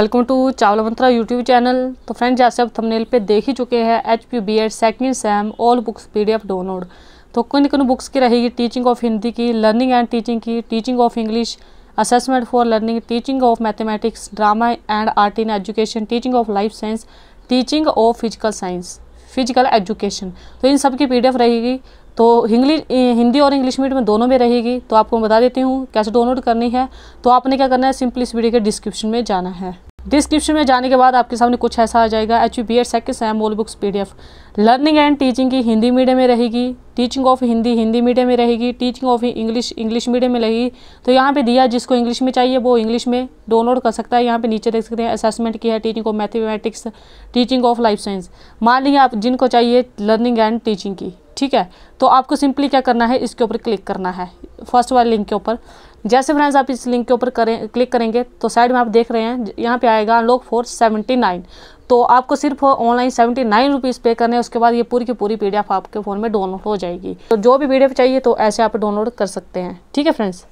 welcome to Chawal Mantra YouTube channel तो friend जैसे आप थंबनेल पे देख ही चुके हैं H P B Ed second sem all books PDF download तो कौन कौन बुक्स की रहेगी टीचिंग ऑफ हिंदी की लर्निंग एंड टीचिंग की teaching of English assessment for learning teaching of mathematics drama and art in education teaching of life science teaching of physical science physical education तो इन सब की पी रहेगी तो इंग्लिश हिंदी और English medium दोनों में रहेगी तो आपको मैं बता देती हूँ कैसे डाउनलोड करनी है तो आपने क्या करना है सिंपली इस वीडियो के डिस्क्रिप्शन में जाना है डिस्क्रिप्शन में जाने के बाद आपके सामने कुछ ऐसा आ जाएगा H U B Ed second sem all books P learning and teaching की हिंदी मीडियम में रहेगी teaching of Hindi Hindi medium में रहेगी teaching of English English medium में रहेगी तो यहाँ पे दिया जिसको इंग्लिश में चाहिए वो इंग्लिश में डाउनलोड कर सकता है यहाँ पे नीचे देख सकते हैं असेसमेंट की है teaching of mathematics teaching of life science मान लीजिए आप जिनको चाहिए लर्निंग एंड टीचिंग की ठीक है तो आपको सिंपली क्या करना है इसके ऊपर क्लिक करना है फर्स्ट वाले लिंक के ऊपर जैसे फ्रेंड्स आप इस लिंक के ऊपर करें क्लिक करेंगे तो साइड में आप देख रहे हैं यहाँ पे आएगा अनलॉक फोर सेवेंटी नाइन तो आपको सिर्फ ऑनलाइन सेवेंटी नाइन रुपीज़ पे करने उसके बाद ये पूरी की पूरी पीडीएफ आपके फ़ोन में डाउनलोड हो जाएगी तो जो भी पीडीएफ चाहिए तो ऐसे आप डाउनलोड कर सकते हैं ठीक है फ्रेंड्स